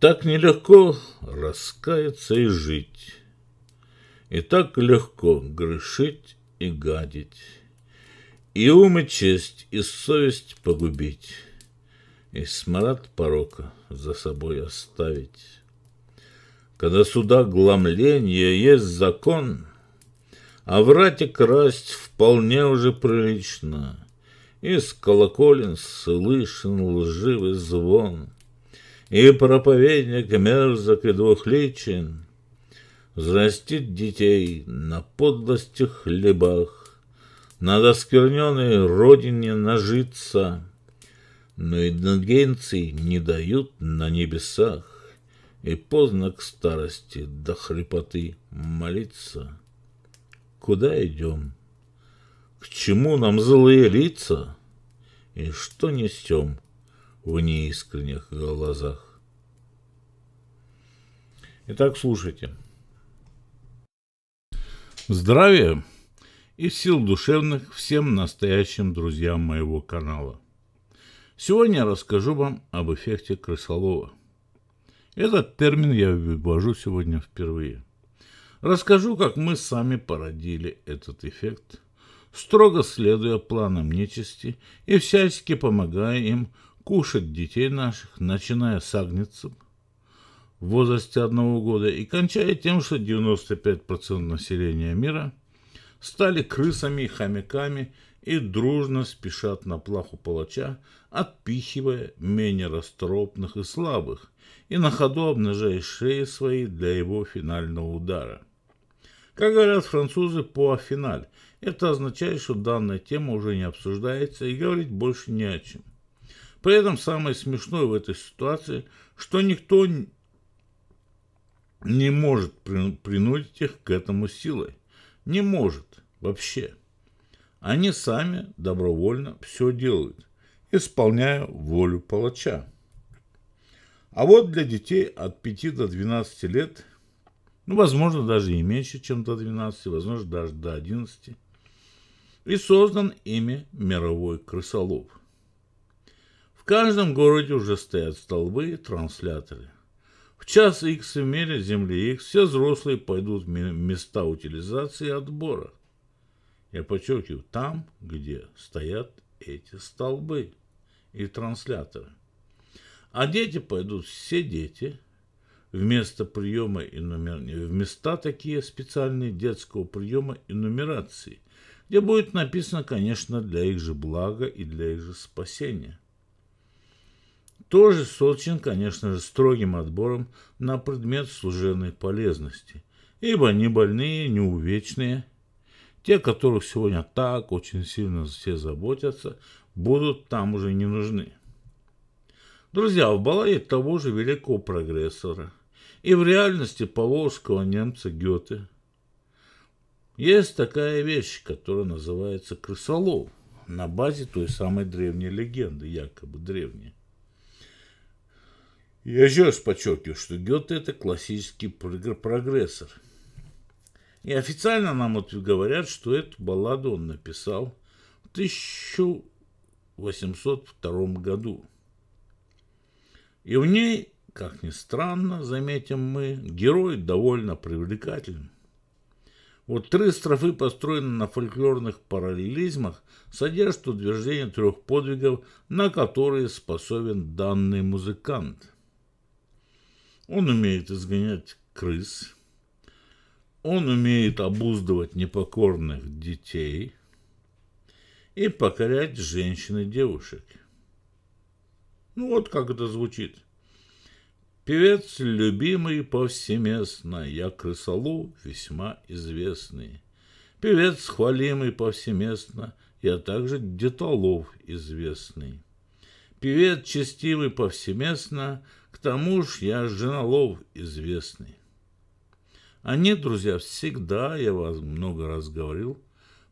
Так нелегко раскаяться и жить, И так легко грешить и гадить, И ум и честь, и совесть погубить, И смрад порока за собой оставить. Когда суда гломление есть закон, А врать и красть вполне уже прилично, с колоколен слышен лживый звон — и проповедник мерзок и двухличен, Взрастит детей на подлости хлебах, Над оскверненной родине нажиться, Но и индагенций не дают на небесах, И поздно к старости до хрипоты молиться. Куда идем? К чему нам злые лица? И что несем? — в неискренних глазах. Итак, слушайте. Здравия и сил душевных всем настоящим друзьям моего канала. Сегодня я расскажу вам об эффекте крысолова. Этот термин я ввожу сегодня впервые. Расскажу, как мы сами породили этот эффект, строго следуя планам нечисти и всячески помогая им кушать детей наших, начиная с агнецев в возрасте одного года и кончая тем, что 95% населения мира стали крысами и хомяками и дружно спешат на плаху палача, отпихивая менее расторопных и слабых, и на ходу обнажая шеи свои для его финального удара. Как говорят французы, по финаль. Это означает, что данная тема уже не обсуждается и говорить больше не о чем – при этом самое смешное в этой ситуации, что никто не может принудить их к этому силой. Не может вообще. Они сами добровольно все делают, исполняя волю палача. А вот для детей от 5 до 12 лет, ну, возможно, даже и меньше, чем до 12, возможно, даже до 11, и создан ими мировой крысолов каждом городе уже стоят столбы и трансляторы. В час X и мере земли X все взрослые пойдут в места утилизации и отбора. Я подчеркиваю, там, где стоят эти столбы и трансляторы. А дети пойдут, все дети, вместо приема и нумер... в места такие специальные детского приема и нумерации, где будет написано, конечно, для их же блага и для их же спасения – тоже Сочин, конечно же, строгим отбором на предмет служебной полезности, ибо не больные, не увечные, те, которых сегодня так очень сильно все заботятся, будут там уже не нужны. Друзья, в Балае того же великого прогрессора и в реальности поволжского немца Гёте есть такая вещь, которая называется крысолов на базе той самой древней легенды, якобы древней. Я еще раз подчеркиваю, что Гёте – это классический прогрессор. И официально нам вот говорят, что эту балладу он написал в 1802 году. И в ней, как ни странно, заметим мы, герой довольно привлекателен. Вот три строфы, построены на фольклорных параллелизмах, содержат утверждение трех подвигов, на которые способен данный музыкант – он умеет изгонять крыс. Он умеет обуздывать непокорных детей и покорять женщин и девушек. Ну вот как это звучит. Певец любимый повсеместно, я крысолу весьма известный. Певец хвалимый повсеместно, я также детолов известный. Певец честивый повсеместно, к тому ж я женолов известный. Они, а друзья, всегда, я вас много раз говорил,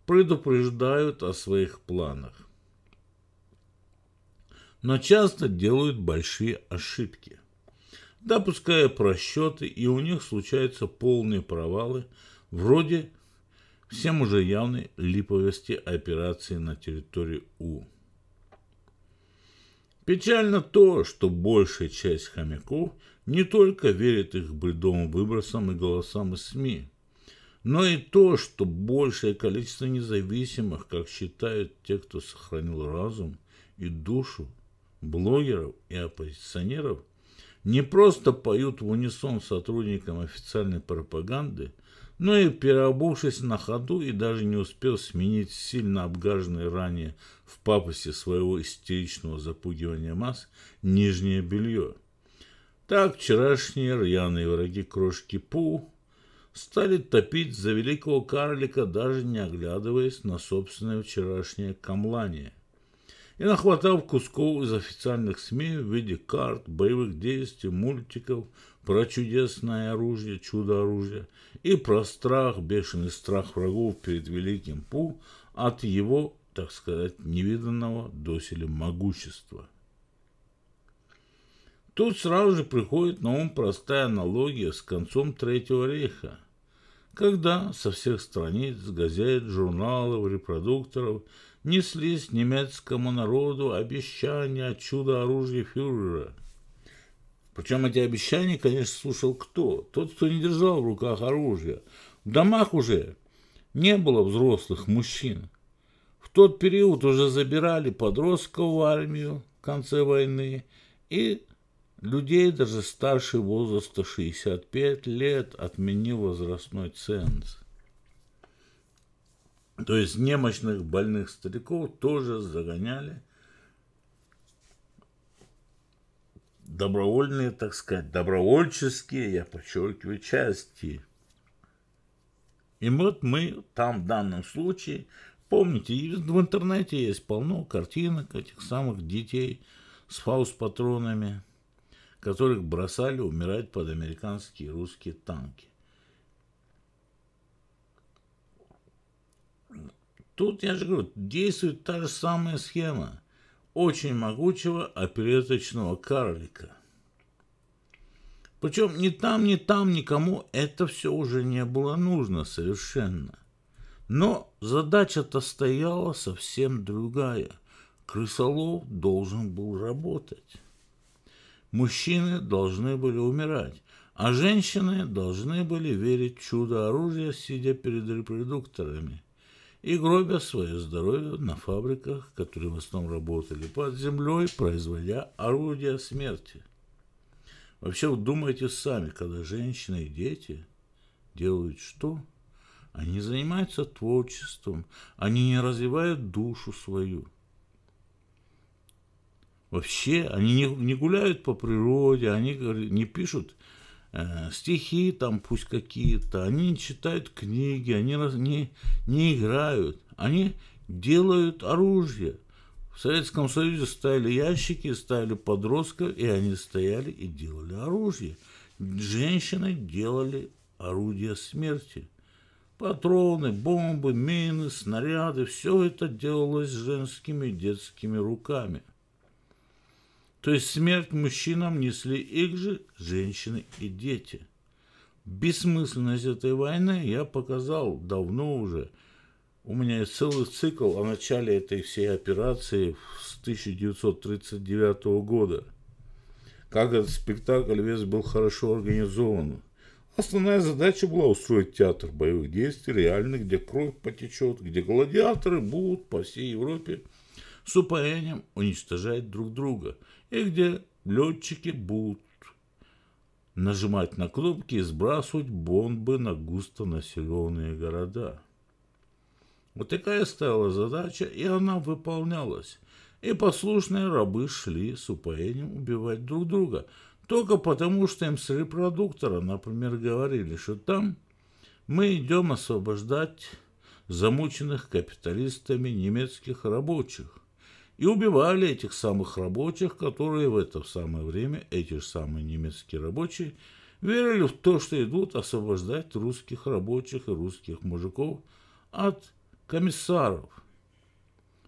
предупреждают о своих планах. Но часто делают большие ошибки, допуская просчеты, и у них случаются полные провалы, вроде всем уже явной липовости операции на территории У. Печально то, что большая часть хомяков не только верит их бредовым выбросам и голосам из СМИ, но и то, что большее количество независимых, как считают те, кто сохранил разум и душу, блогеров и оппозиционеров, не просто поют в унисон сотрудникам официальной пропаганды, но и переобувшись на ходу и даже не успел сменить сильно обгаженные ранее в папосе своего истеричного запугивания масс нижнее белье. Так вчерашние рьяные враги крошки Пу стали топить за великого карлика, даже не оглядываясь на собственное вчерашнее камлание. И нахватав кусков из официальных СМИ в виде карт, боевых действий, мультиков, про чудесное оружие, чудо-оружие и про страх, бешеный страх врагов перед великим Пу от его так сказать, невиданного доселе могущества. Тут сразу же приходит на ум простая аналогия с концом Третьего рейха, когда со всех страниц, газет, журналов, репродукторов неслись немецкому народу обещания о чудо-оружии фюрера. Причем эти обещания, конечно, слушал кто? Тот, кто не держал в руках оружие. В домах уже не было взрослых мужчин, тот период уже забирали подростков в армию в конце войны и людей даже старше возраста 65 лет отменил возрастной ценз. То есть немощных больных стариков тоже загоняли добровольные, так сказать, добровольческие, я подчеркиваю, части. И вот мы там в данном случае Помните, в интернете есть полно картинок этих самых детей с фауст-патронами, которых бросали умирать под американские и русские танки. Тут, я же говорю, действует та же самая схема очень могучего опереточного карлика. Причем ни там, ни там никому это все уже не было нужно совершенно. Но задача-то стояла совсем другая. Крысолов должен был работать. Мужчины должны были умирать, а женщины должны были верить в чудо оружия, сидя перед репродукторами и гробя свое здоровье на фабриках, которые в основном работали под землей, производя орудия смерти. Вообще, думайте сами, когда женщины и дети делают что – они занимаются творчеством, они не развивают душу свою. Вообще, они не, не гуляют по природе, они не пишут э, стихи там пусть какие-то, они не читают книги, они раз, не, не играют, они делают оружие. В Советском Союзе ставили ящики, ставили подростков, и они стояли и делали оружие. Женщины делали орудия смерти – Патроны, бомбы, мины, снаряды – все это делалось женскими детскими руками. То есть смерть мужчинам несли их же женщины и дети. Бессмысленность этой войны я показал давно уже. У меня есть целый цикл о начале этой всей операции с 1939 года. Как этот спектакль весь был хорошо организован. Основная задача была устроить театр боевых действий, реальный, где кровь потечет, где гладиаторы будут по всей Европе с упоением уничтожать друг друга, и где летчики будут нажимать на кнопки и сбрасывать бомбы на густо населенные города. Вот такая стала задача, и она выполнялась. И послушные рабы шли с упоением убивать друг друга – только потому, что им с репродуктора, например, говорили, что там мы идем освобождать замученных капиталистами немецких рабочих. И убивали этих самых рабочих, которые в это самое время, эти же самые немецкие рабочие, верили в то, что идут освобождать русских рабочих и русских мужиков от комиссаров.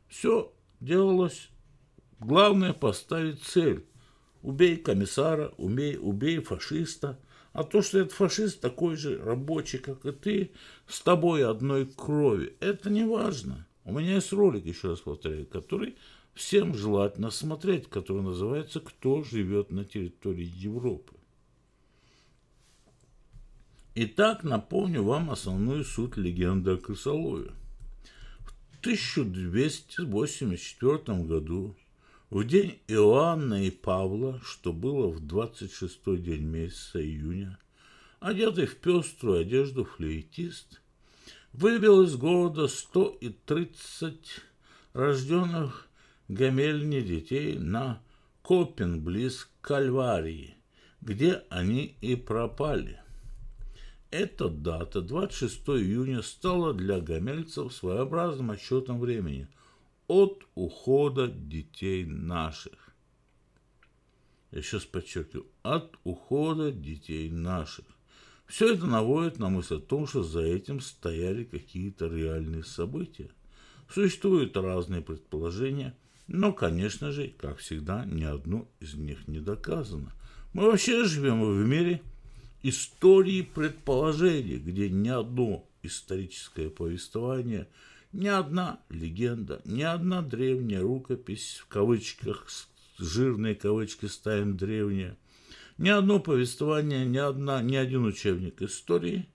Все делалось, главное поставить цель. Убей комиссара, умей, убей фашиста. А то, что этот фашист такой же рабочий, как и ты, с тобой одной крови, это не важно. У меня есть ролик, еще раз повторяю, который всем желательно смотреть, который называется «Кто живет на территории Европы?». Итак, напомню вам основную суть легенды о крысолове. В 1284 году в день Иоанна и Павла, что было в 26-й день месяца июня, одетый в пеструю одежду флейтист, выбил из города 130 рожденных гамельни детей на Копен близ Кальварии, где они и пропали. Эта дата, 26 июня, стала для гамельцев своеобразным отсчетом времени – от ухода детей наших. Я сейчас подчеркиваю, от ухода детей наших. Все это наводит на мысль о том, что за этим стояли какие-то реальные события. Существуют разные предположения, но, конечно же, как всегда, ни одно из них не доказано. Мы вообще живем в мире истории предположений, где ни одно историческое повествование – ни одна легенда, ни одна древняя рукопись, в кавычках, жирные кавычки ставим древние, ни одно повествование, ни, одна, ни один учебник истории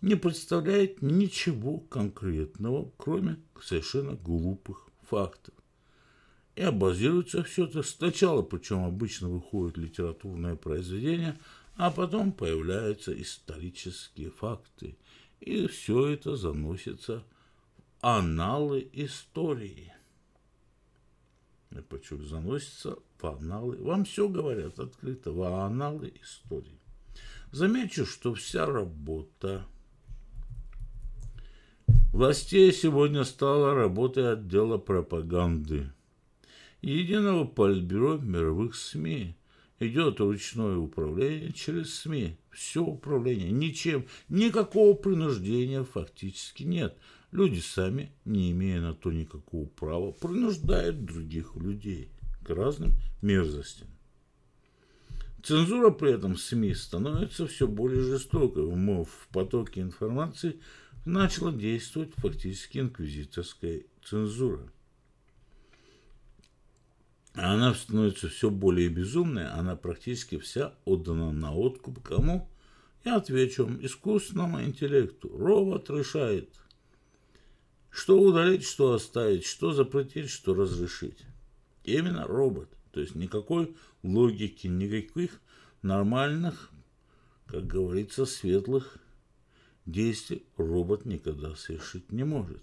не представляет ничего конкретного, кроме совершенно глупых фактов. И обазируется все это сначала, причем обычно выходит литературное произведение, а потом появляются исторические факты. И все это заносится в аналы истории. Пачук заносится в аналы. Вам все говорят открыто, в аналы истории. Замечу, что вся работа властей сегодня стала работой отдела пропаганды. Единого политбюро мировых СМИ идет ручное управление через СМИ. Все управление, ничем, никакого принуждения фактически нет – Люди сами, не имея на то никакого права, принуждают других людей к разным мерзостям. Цензура при этом СМИ становится все более жестокой. В потоке информации начала действовать фактически инквизиторская цензура. Она становится все более безумной, она практически вся отдана на откуп кому? Я отвечу вам, искусственному интеллекту. Робот решает – что удалить, что оставить, что запретить, что разрешить. Именно робот. То есть никакой логики, никаких нормальных, как говорится, светлых действий робот никогда совершить не может.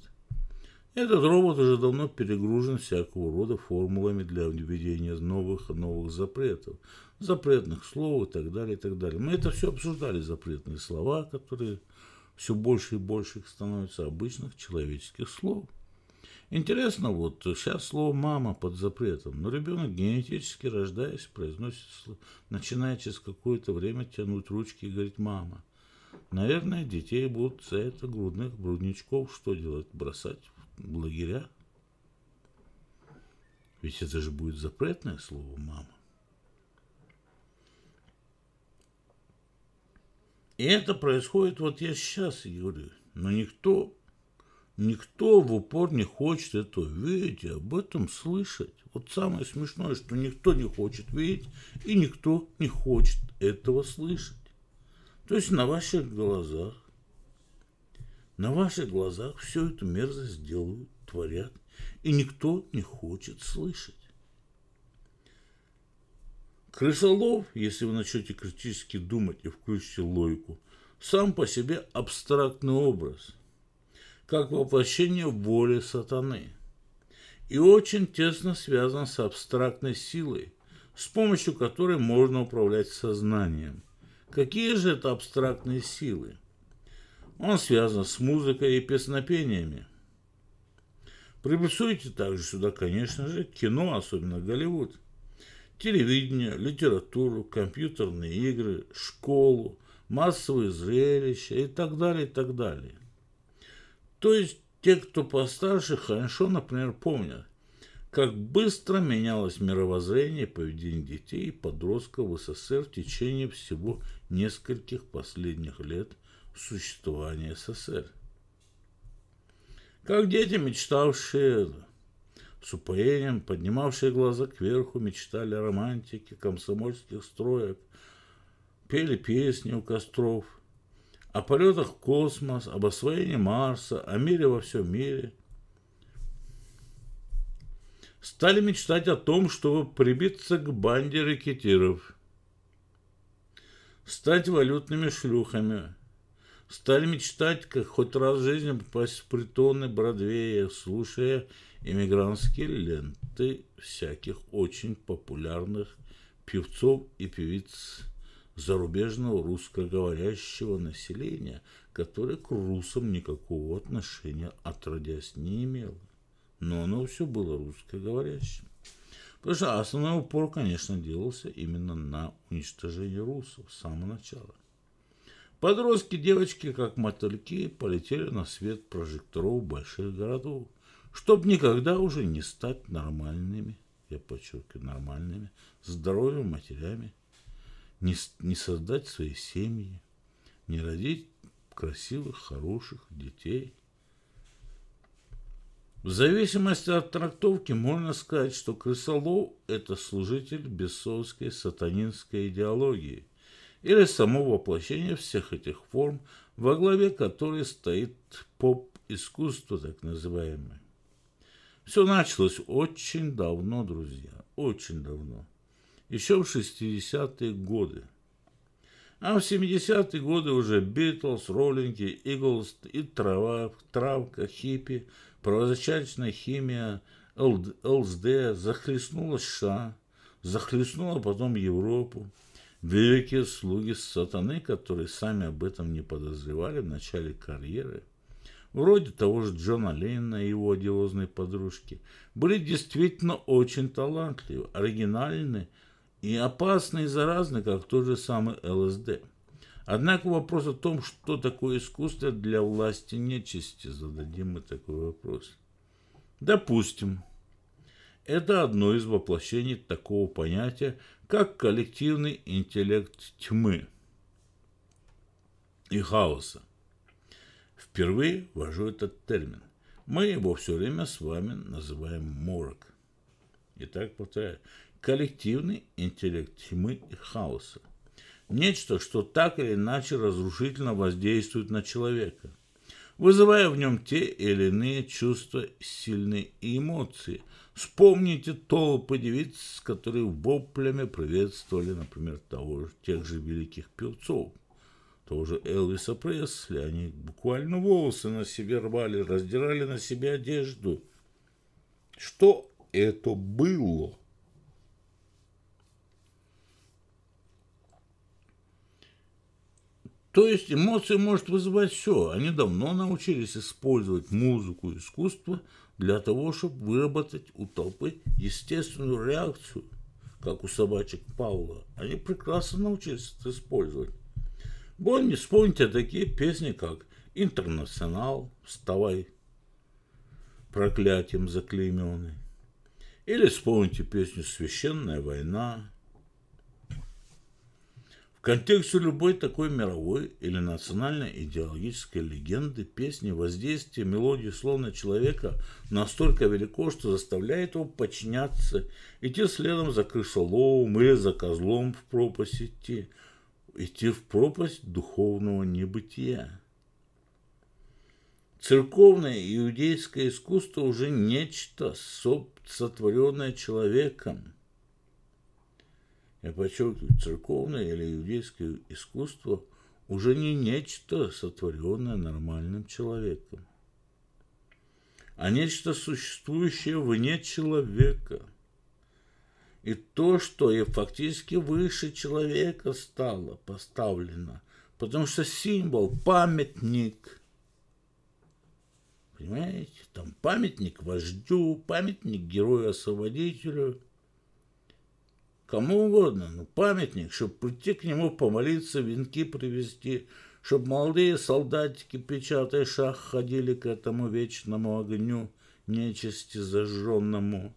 Этот робот уже давно перегружен всякого рода формулами для введения новых новых запретов, запретных слов и так далее, и так далее. Мы это все обсуждали, запретные слова, которые все больше и больше их становится обычных человеческих слов. Интересно, вот сейчас слово «мама» под запретом, но ребенок, генетически рождаясь, произносит, слово, начинает через какое-то время тянуть ручки и говорить «мама». Наверное, детей будут за это грудных брудничков, что делать? Бросать в лагеря? Ведь это же будет запретное слово «мама». И это происходит, вот я сейчас говорю, но никто, никто в упор не хочет это видеть, об этом слышать. Вот самое смешное, что никто не хочет видеть, и никто не хочет этого слышать. То есть на ваших глазах, на ваших глазах всю эту мерзость делают, творят, и никто не хочет слышать. Крысолов, если вы начнете критически думать и включите логику, сам по себе абстрактный образ, как воплощение воли сатаны, и очень тесно связан с абстрактной силой, с помощью которой можно управлять сознанием. Какие же это абстрактные силы? Он связан с музыкой и песнопениями. Приплюсуйте также сюда, конечно же, кино, особенно Голливуд – телевидение, литературу, компьютерные игры, школу, массовые зрелища и так далее, и так далее. То есть те, кто постарше, хорошо, например, помнят, как быстро менялось мировоззрение и поведение детей и подростков в СССР в течение всего нескольких последних лет существования СССР. Как дети, мечтавшие с упоением, поднимавшие глаза кверху, мечтали о романтике, комсомольских строек, пели песни у костров, о полетах в космос, об освоении Марса, о мире во всем мире. Стали мечтать о том, чтобы прибиться к банде рекетиров, стать валютными шлюхами, стали мечтать, как хоть раз в жизни попасть в притоны Бродвея, слушая иммигрантские ленты всяких очень популярных певцов и певиц зарубежного русскоговорящего населения, которое к русам никакого отношения отродясь не имело. Но оно все было русскоговорящим. Потому что основной упор, конечно, делался именно на уничтожение русов с самого начала. Подростки, девочки, как мотыльки, полетели на свет прожекторов больших городов чтобы никогда уже не стать нормальными, я подчеркиваю, нормальными, здоровыми матерями, не, не создать свои семьи, не родить красивых, хороших детей. В зависимости от трактовки можно сказать, что крысолов – это служитель бесовской сатанинской идеологии или само воплощение всех этих форм, во главе которой стоит поп-искусство так называемое. Все началось очень давно, друзья, очень давно. Еще в 60-е годы. А в 70-е годы уже Битлз, Роллинги, Иглс и трава, травка, хиппи, правозачаточная химия, ЛСД захлестнула США, захлестнула потом Европу. Великие слуги сатаны, которые сами об этом не подозревали в начале карьеры – вроде того же Джона Леннона и его одиозной подружки, были действительно очень талантливы, оригинальны и опасны и заразны, как тот же самый ЛСД. Однако вопрос о том, что такое искусство для власти нечисти, зададим мы такой вопрос. Допустим, это одно из воплощений такого понятия, как коллективный интеллект тьмы и хаоса – впервые ввожу этот термин. Мы его все время с вами называем морок. Итак, повторяю. Коллективный интеллект тьмы и хаоса. Нечто, что так или иначе разрушительно воздействует на человека, вызывая в нем те или иные чувства, сильные эмоции. Вспомните толпы девиц, которые воплями приветствовали, например, того, тех же великих певцов – тоже Элвиса Пресли. Они буквально волосы на себе рвали, раздирали на себе одежду. Что это было? То есть эмоции может вызывать все. Они давно научились использовать музыку и искусство для того, чтобы выработать у толпы естественную реакцию, как у собачек Паула. Они прекрасно научились это использовать. Больно вспомните такие песни, как «Интернационал», «Вставай», «Проклятием заклейменный». Или вспомните песню «Священная война». В контексте любой такой мировой или национально-идеологической легенды песни воздействие мелодии словно человека настолько велико, что заставляет его подчиняться, идти следом за крысоловым или за козлом в пропасть идти – идти в пропасть духовного небытия. Церковное иудейское искусство уже нечто, сотворенное человеком. Я подчеркиваю, церковное или иудейское искусство уже не нечто, сотворенное нормальным человеком, а нечто, существующее вне человека – и то, что и фактически выше человека стало поставлено, потому что символ, памятник, понимаете, там памятник вождю, памятник герою-освободителю, кому угодно, но памятник, чтобы прийти к нему помолиться, венки привезти, чтобы молодые солдатики, печатая шах, ходили к этому вечному огню, нечисти зажженному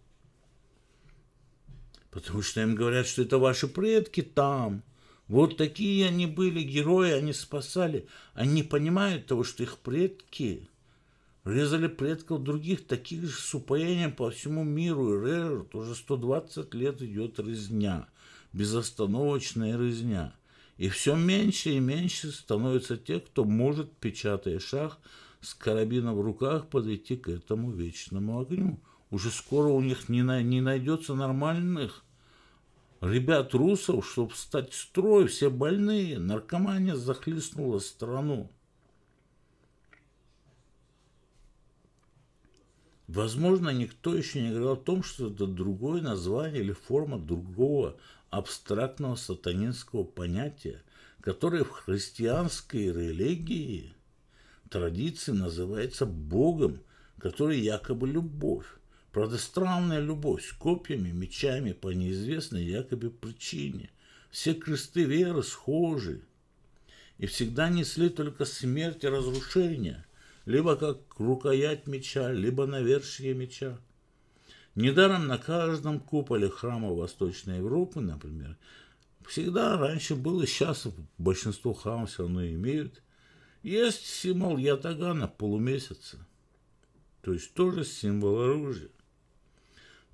потому что им говорят, что это ваши предки там. Вот такие они были герои, они спасали. Они понимают того, что их предки резали предков других, таких же с упоением по всему миру. И Рерард уже 120 лет идет резня, безостановочная резня. И все меньше и меньше становится тех, кто может, печатая шаг с карабином в руках подойти к этому вечному огню. Уже скоро у них не, на, не найдется нормальных ребят русов, чтобы встать в строй, все больные, наркомания захлестнула страну. Возможно, никто еще не говорил о том, что это другое название или форма другого абстрактного сатанинского понятия, которое в христианской религии традиции называется Богом, который якобы любовь. Правда, странная любовь с копьями, мечами по неизвестной якобы причине. Все кресты веры схожи. И всегда несли только смерть и разрушение, либо как рукоять меча, либо навершие меча. Недаром на каждом куполе храма Восточной Европы, например, всегда раньше было, сейчас большинство храмов все равно имеют, есть символ ятагана полумесяца, то есть тоже символ оружия.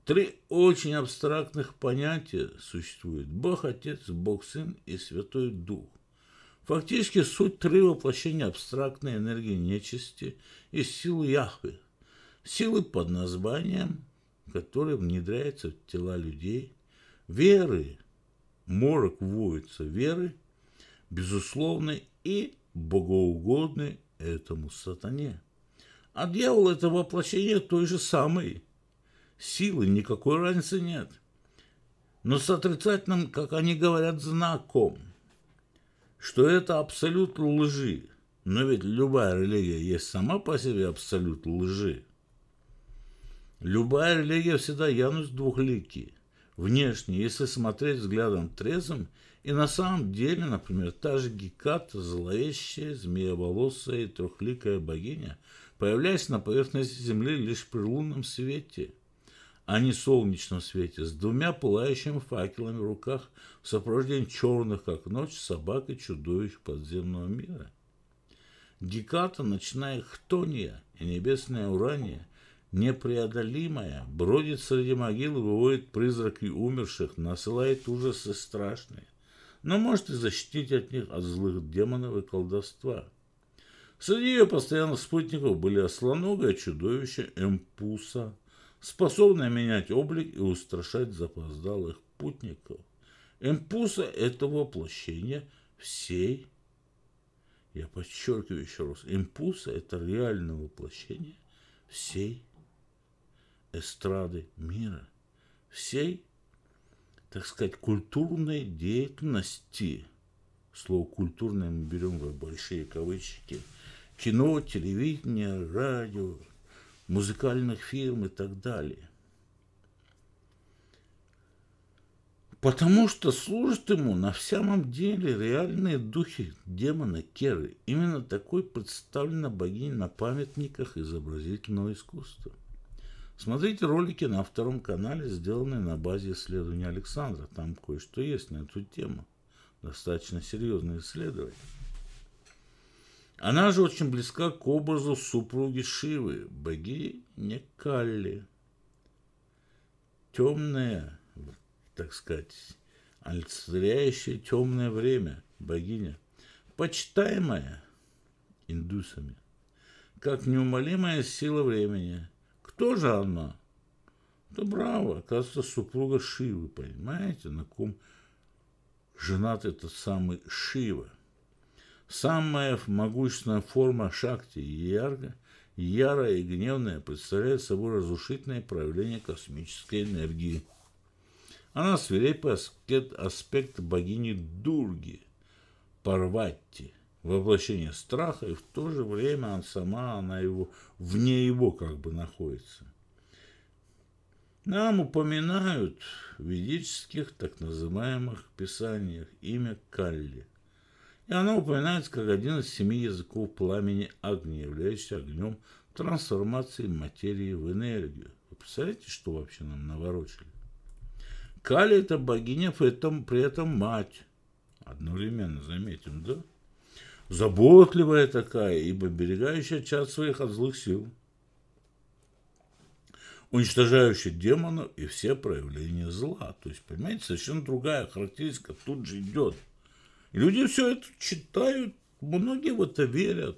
Три очень абстрактных понятия существуют: Бог Отец, Бог Сын и Святой Дух. Фактически суть три воплощения абстрактной энергии нечисти и силы Яхве, силы под названием, которая внедряется в тела людей, веры, морок вводится веры, безусловной и богоугодной этому сатане. А дьявол – это воплощение той же самой – силы никакой разницы нет. Но с отрицательным, как они говорят, знаком, что это абсолют лжи. Но ведь любая религия есть сама по себе абсолют лжи. Любая религия всегда янус двухликий. Внешне, если смотреть взглядом трезвым, и на самом деле, например, та же Геката, зловещая, змееволосая и трехликая богиня, появляясь на поверхности Земли лишь при лунном свете – а не солнечном свете, с двумя пылающими факелами в руках в сопровождении черных, как ночь, собак и чудовищ подземного мира. Геката, ночная хтония и небесное урания, непреодолимая, бродит среди могил и выводит призраки умерших, насылает ужасы страшные, но может и защитить от них от злых демонов и колдовства. Среди ее постоянных спутников были ослоногое чудовище Эмпуса – способная менять облик и устрашать запоздалых путников. Импуса – это воплощение всей, я подчеркиваю еще раз, импуса – это реальное воплощение всей эстрады мира, всей, так сказать, культурной деятельности. Слово «культурное» мы берем в большие кавычки. Кино, телевидение, радио – музыкальных фирм и так далее. Потому что служат ему на самом деле реальные духи демона Керы. Именно такой представлена богиня на памятниках изобразительного искусства. Смотрите ролики на втором канале, сделанные на базе исследования Александра. Там кое-что есть на эту тему. Достаточно серьезное исследование. Она же очень близка к образу супруги Шивы, богини Калли. Темная, так сказать, олицетворяющая темное время богиня, почитаемая индусами, как неумолимая сила времени. Кто же она? Да браво, оказывается, супруга Шивы, понимаете, на ком женат этот самый Шива – Самая могущественная форма шакти ярко, ярая и гневная представляет собой разрушительное проявление космической энергии. Она свирепый аспект, аспект богини Дурги, Парватти, воплощение страха, и в то же время она сама, она его, вне его как бы находится. Нам упоминают в ведических так называемых писаниях имя Калли – и она упоминается как один из семи языков пламени огня, являющийся огнем трансформации материи в энергию. Вы представляете, что вообще нам наворочили? Кали – это богиня, при этом, при этом мать. Одновременно, заметим, да? Заботливая такая, ибо берегающая часть своих от злых сил. Уничтожающая демонов и все проявления зла. То есть, понимаете, совершенно другая характеристика тут же идет – Люди все это читают, многие в это верят.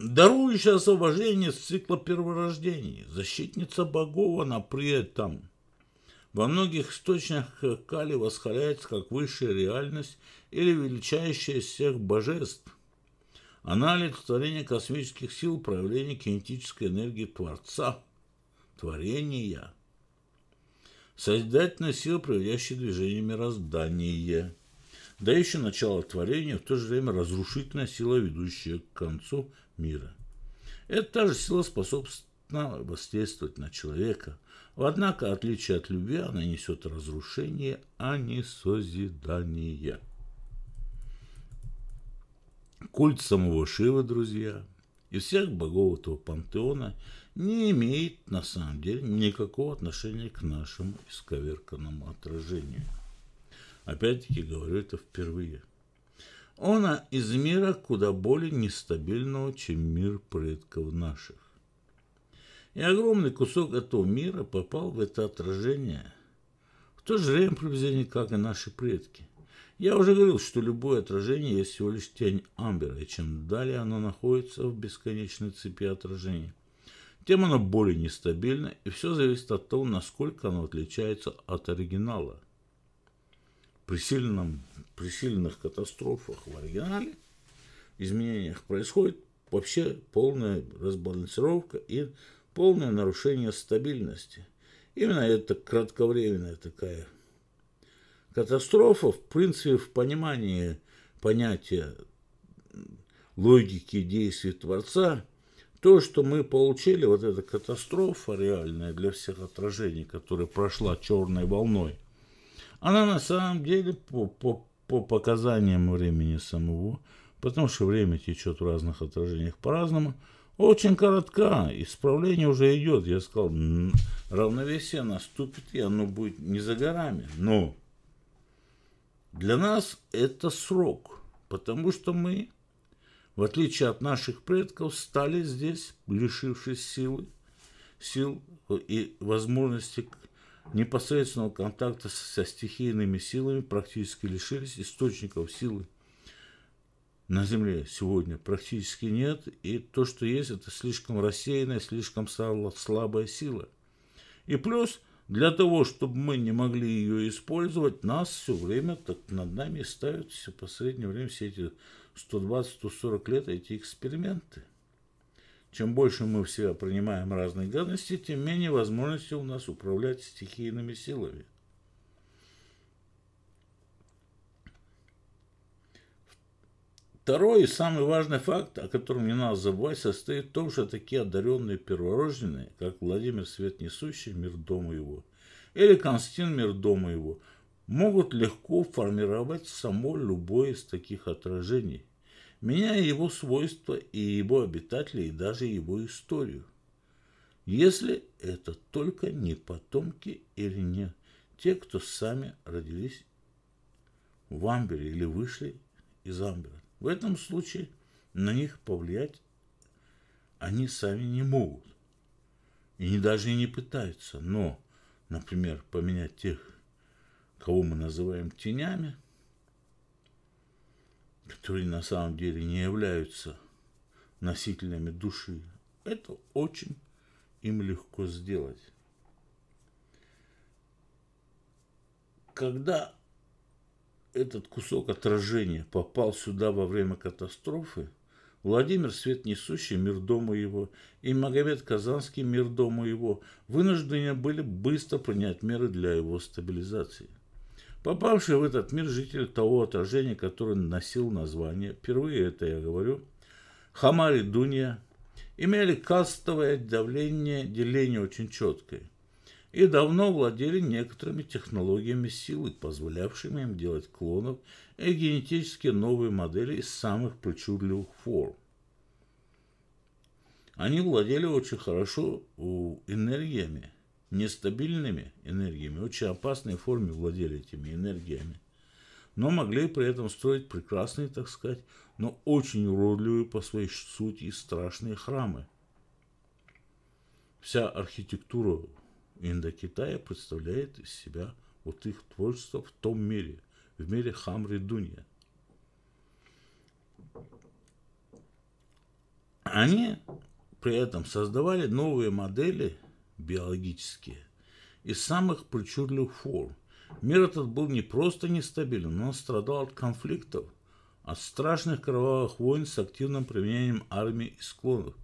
Дарующая освобождение с цикла перворождений, защитница богов, она при этом во многих источниках Кали восхваляется как высшая реальность или величайшая из всех божеств. Анализ творения космических сил, проявление кинетической энергии Творца, творения – Создательная сила, проявляющая движение мироздания. еще начало творения в то же время разрушительная сила, ведущая к концу мира. Это та же сила способна воздействовать на человека. Однако, в отличие от любви, она несет разрушение, а не созидание. Культ самого Шива, друзья, и всех богов этого пантеона – не имеет на самом деле никакого отношения к нашему исковерканному отражению. Опять-таки говорю это впервые. Он из мира куда более нестабильного, чем мир предков наших. И огромный кусок этого мира попал в это отражение в то же время приблизительно, как и наши предки. Я уже говорил, что любое отражение есть всего лишь тень Амбера, и чем далее оно находится в бесконечной цепи отражений – тем оно более нестабильно, и все зависит от того, насколько оно отличается от оригинала. При, сильном, при сильных катастрофах в оригинале, изменениях происходит вообще полная разбалансировка и полное нарушение стабильности. Именно это кратковременная такая катастрофа, в принципе, в понимании понятия логики действий Творца – то, что мы получили, вот эта катастрофа реальная для всех отражений, которая прошла черной волной, она на самом деле по, по, по показаниям времени самого, потому что время течет в разных отражениях по-разному, очень коротка, исправление уже идет. Я сказал, равновесие наступит, и оно будет не за горами. Но для нас это срок, потому что мы в отличие от наших предков, стали здесь, лишившись силы, сил и возможности непосредственного контакта со стихийными силами, практически лишились источников силы. На Земле сегодня практически нет, и то, что есть, это слишком рассеянная, слишком слабая сила. И плюс, для того, чтобы мы не могли ее использовать, нас все время так над нами ставят все последнее время все эти 120-140 лет эти эксперименты. Чем больше мы в себя принимаем разные гадости, тем менее возможности у нас управлять стихийными силами. Второй и самый важный факт, о котором не надо забывать, состоит в том, что такие одаренные перворожденные, как Владимир Свет Несущий, мир дома его, или Константин, мир дома его, могут легко формировать само любое из таких отражений, меняя его свойства и его обитателей, и даже его историю. Если это только не потомки или не те, кто сами родились в Амбере или вышли из Амбера. В этом случае на них повлиять они сами не могут. И не, даже и не пытаются. Но, например, поменять тех, кого мы называем тенями – которые на самом деле не являются носителями души, это очень им легко сделать. Когда этот кусок отражения попал сюда во время катастрофы, Владимир Свет Несущий, мир дома его, и Магомед Казанский, мир дома его, вынуждены были быстро принять меры для его стабилизации попавшие в этот мир жители того отражения, которое носил название, впервые это я говорю, Хамари Дунья, имели кастовое давление, деление очень четкое, и давно владели некоторыми технологиями силы, позволявшими им делать клонов и генетически новые модели из самых причудливых форм. Они владели очень хорошо энергиями, нестабильными энергиями, очень опасной форме владели этими энергиями, но могли при этом строить прекрасные, так сказать, но очень уродливые по своей сути и страшные храмы. Вся архитектура Индокитая представляет из себя вот их творчество в том мире, в мире Хамри-Дунья. Они при этом создавали новые модели биологические, из самых причудливых форм. Мир этот был не просто нестабилен, но он страдал от конфликтов, от страшных кровавых войн с активным применением армии и склонов,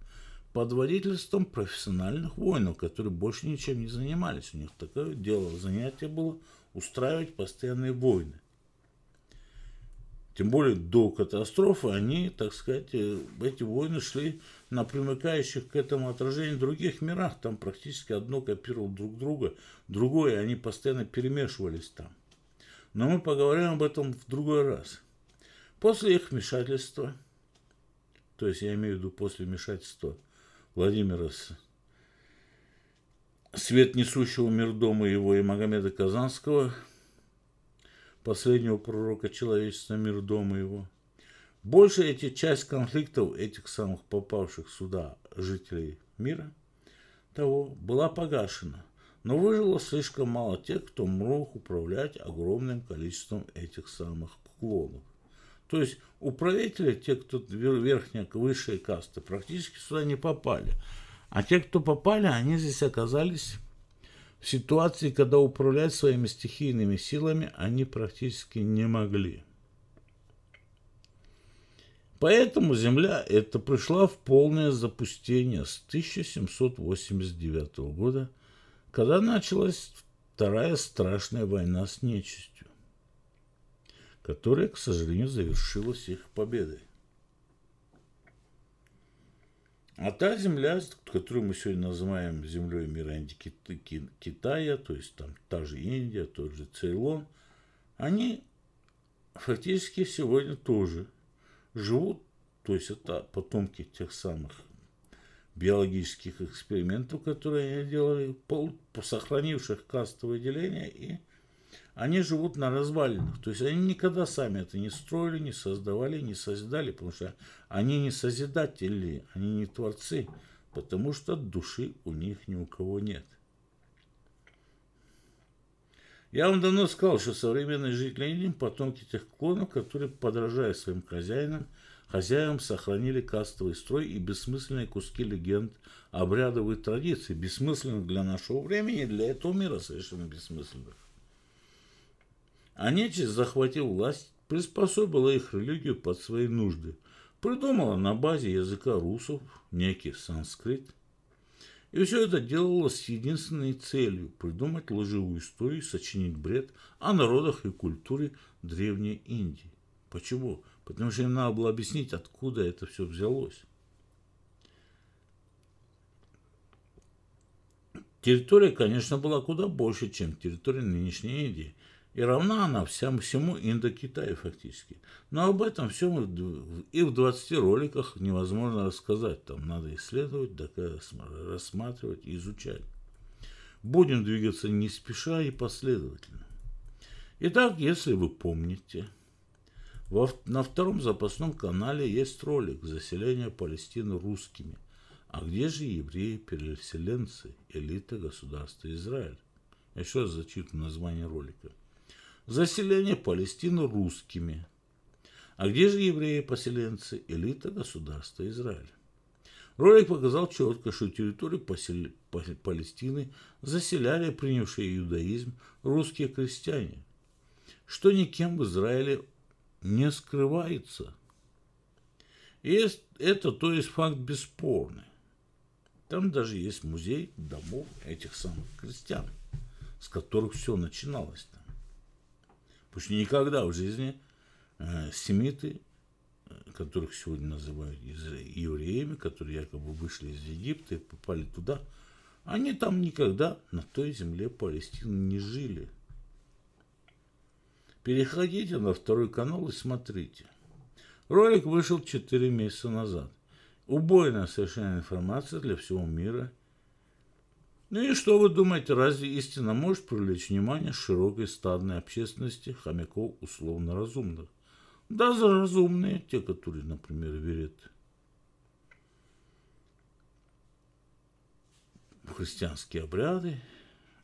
под водительством профессиональных воинов, которые больше ничем не занимались. У них такое дело, занятие было устраивать постоянные войны. Тем более до катастрофы они, так сказать, э, эти войны шли на примыкающих к этому отражению других мирах. Там практически одно копировало друг друга, другое, они постоянно перемешивались там. Но мы поговорим об этом в другой раз. После их вмешательства, то есть я имею в виду после вмешательства Владимира свет несущего мир дома его и Магомеда Казанского, последнего пророка человечества мир дома его, больше эти, часть конфликтов этих самых попавших сюда жителей мира того была погашена, но выжило слишком мало тех, кто мог управлять огромным количеством этих самых клонов. То есть управители, те, кто верхняя, высшая каста, практически сюда не попали. А те, кто попали, они здесь оказались в ситуации, когда управлять своими стихийными силами они практически не могли. Поэтому Земля это пришла в полное запустение с 1789 года, когда началась Вторая страшная война с нечистью, которая, к сожалению, завершилась их победой. А та земля, которую мы сегодня называем землей мира Китая, то есть там та же Индия, тот же Цейлон, они фактически сегодня тоже живут, то есть это потомки тех самых биологических экспериментов, которые они делали, сохранивших кастовое деление, и они живут на развалинах. То есть они никогда сами это не строили, не создавали, не созидали, потому что они не созидатели, они не творцы, потому что души у них ни у кого нет. Я вам давно сказал, что современный житель Индии потомки тех клонов, которые, подражая своим хозяинам, хозяевам сохранили кастовый строй и бессмысленные куски легенд, обрядов и традиций, бессмысленных для нашего времени, и для этого мира совершенно бессмысленных. А нечисть, захватив власть, приспособила их религию под свои нужды. Придумала на базе языка русов некий санскрит – и все это делалось с единственной целью – придумать лживую историю, сочинить бред о народах и культуре Древней Индии. Почему? Потому что им надо было объяснить, откуда это все взялось. Территория, конечно, была куда больше, чем территория нынешней Индии. И равна она всем, всему Индокитаю фактически. Но об этом всем и в 20 роликах невозможно рассказать. Там надо исследовать, рассматривать, изучать. Будем двигаться не спеша и последовательно. Итак, если вы помните, во, на втором запасном канале есть ролик «Заселение Палестины русскими». А где же евреи-переселенцы, элита государства Израиль? Еще раз зачитываю название ролика – заселение Палестины русскими. А где же евреи-поселенцы, элита государства Израиль? Ролик показал четко, что территорию посел... Палестины заселяли принявшие иудаизм русские крестьяне, что никем в Израиле не скрывается. И это, то есть, факт бесспорный. Там даже есть музей домов этих самых крестьян, с которых все начиналось-то. Почти никогда в жизни э, семиты, э, которых сегодня называют евреями, которые якобы вышли из Египта и попали туда, они там никогда на той земле Палестины не жили. Переходите на второй канал и смотрите. Ролик вышел 4 месяца назад. Убойная совершенно информация для всего мира – ну и что вы думаете, разве истина может привлечь внимание широкой стадной общественности хомяков условно разумных? Да, за разумные, те, которые, например, верят в христианские обряды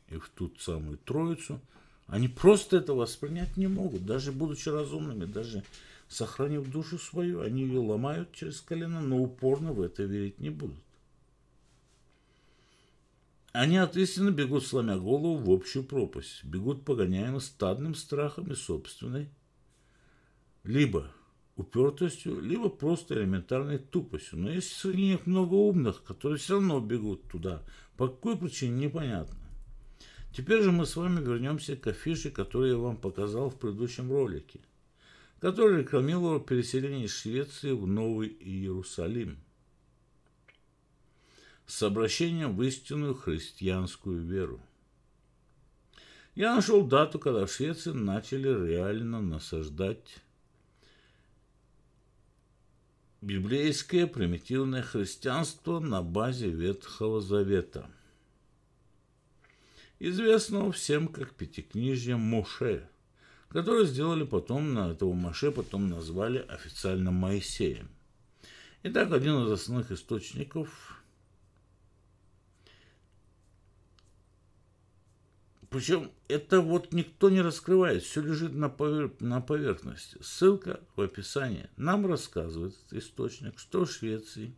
и в ту самую Троицу, они просто это воспринять не могут, даже будучи разумными, даже сохранив душу свою, они ее ломают через колено, но упорно в это верить не будут. Они от бегут, сломя голову в общую пропасть, бегут погоняемы стадным страхом и собственной, либо упертостью, либо просто элементарной тупостью. Но есть среди них много умных, которые все равно бегут туда. По какой причине, непонятно. Теперь же мы с вами вернемся к афише, которую я вам показал в предыдущем ролике, которая рекламировала переселение из Швеции в Новый Иерусалим – с обращением в истинную христианскую веру. Я нашел дату, когда в Швеции начали реально насаждать библейское примитивное христианство на базе Ветхого Завета, известного всем как Пятикнижье Моше, которое сделали потом, на этого Моше потом назвали официально Моисеем. Итак, один из основных источников Причем это вот никто не раскрывает, все лежит на, повер... на поверхности. Ссылка в описании. Нам рассказывает этот источник, что в Швеции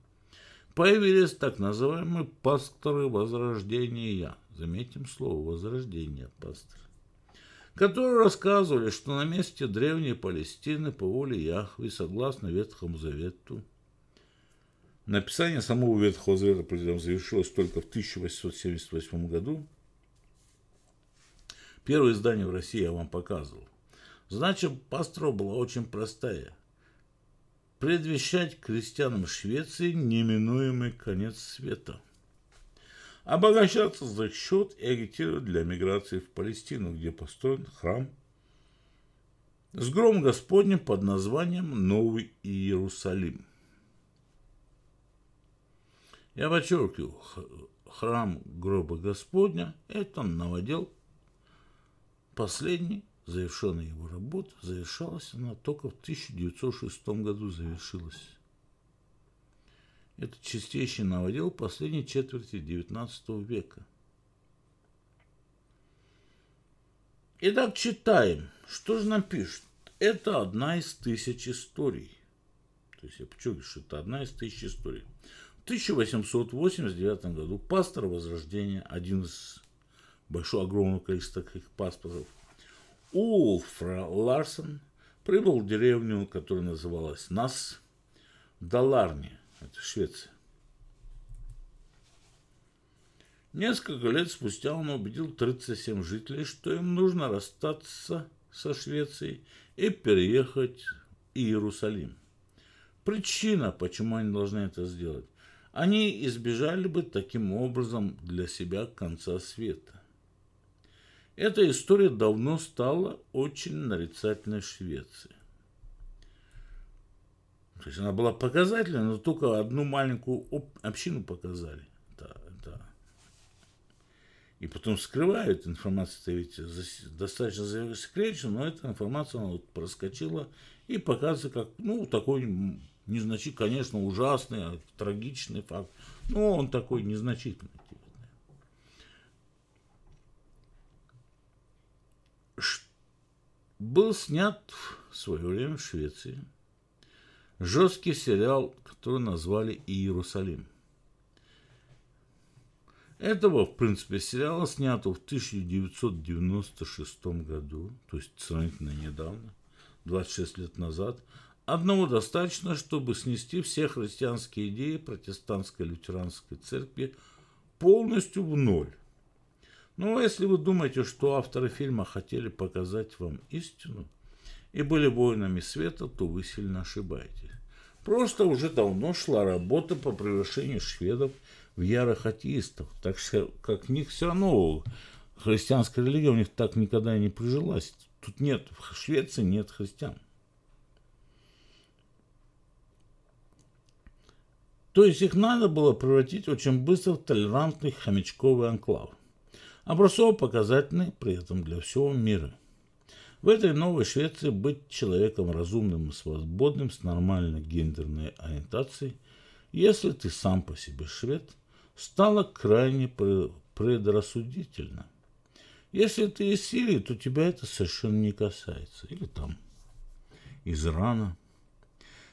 появились так называемые пасторы возрождения. Заметим слово «возрождение пастора» которые рассказывали, что на месте древней Палестины по воле Яхвы, согласно Ветхому Завету, написание самого Ветхого Завета завершилось только в 1878 году, Первое издание в России я вам показывал. Значит, пастро была очень простая. Предвещать крестьянам Швеции неминуемый конец света. Обогащаться за счет и агитировать для миграции в Палестину, где построен храм с гром Господним под названием Новый Иерусалим. Я подчеркиваю, храм гроба Господня – это новодел Последний, завершенная его работа, завершалась она только в 1906 году завершилась. Это чистейший новодел последней четверти XIX века. Итак, читаем. Что же нам пишут? Это одна из тысяч историй. То есть я почему что это одна из тысяч историй. В 1889 году пастор Возрождения, один из большое, огромное количество таких паспортов, Улф Ларсон прибыл в деревню, которая называлась Нас, в Даларне, это Швеция. Несколько лет спустя он убедил 37 жителей, что им нужно расстаться со Швецией и переехать в Иерусалим. Причина, почему они должны это сделать. Они избежали бы таким образом для себя конца света. Эта история давно стала очень нарицательной в Швеции. То есть она была показательна, но только одну маленькую общину показали. Да, да. И потом скрывают информацию, это ведь достаточно засекречена, но эта информация она вот проскочила и показывается как, ну, такой незначительный, конечно, ужасный, а, трагичный факт, но он такой незначительный. был снят в свое время в Швеции жесткий сериал, который назвали «Иерусалим». Этого, в принципе, сериала снято в 1996 году, то есть сравнительно недавно, 26 лет назад. Одного достаточно, чтобы снести все христианские идеи протестантской лютеранской церкви полностью в ноль ну, а если вы думаете, что авторы фильма хотели показать вам истину и были воинами света, то вы сильно ошибаетесь. Просто уже давно шла работа по превращению шведов в ярых атеистов, так что как них все равно христианская религия у них так никогда и не прижилась. Тут нет, в Швеции нет христиан. То есть их надо было превратить очень быстро в толерантный хомячковый анклав. А образцово показательны при этом для всего мира. В этой новой Швеции быть человеком разумным и свободным с нормальной гендерной ориентацией, если ты сам по себе швед, стало крайне предрассудительно. Если ты из Сирии, то тебя это совершенно не касается. Или там из Ирана.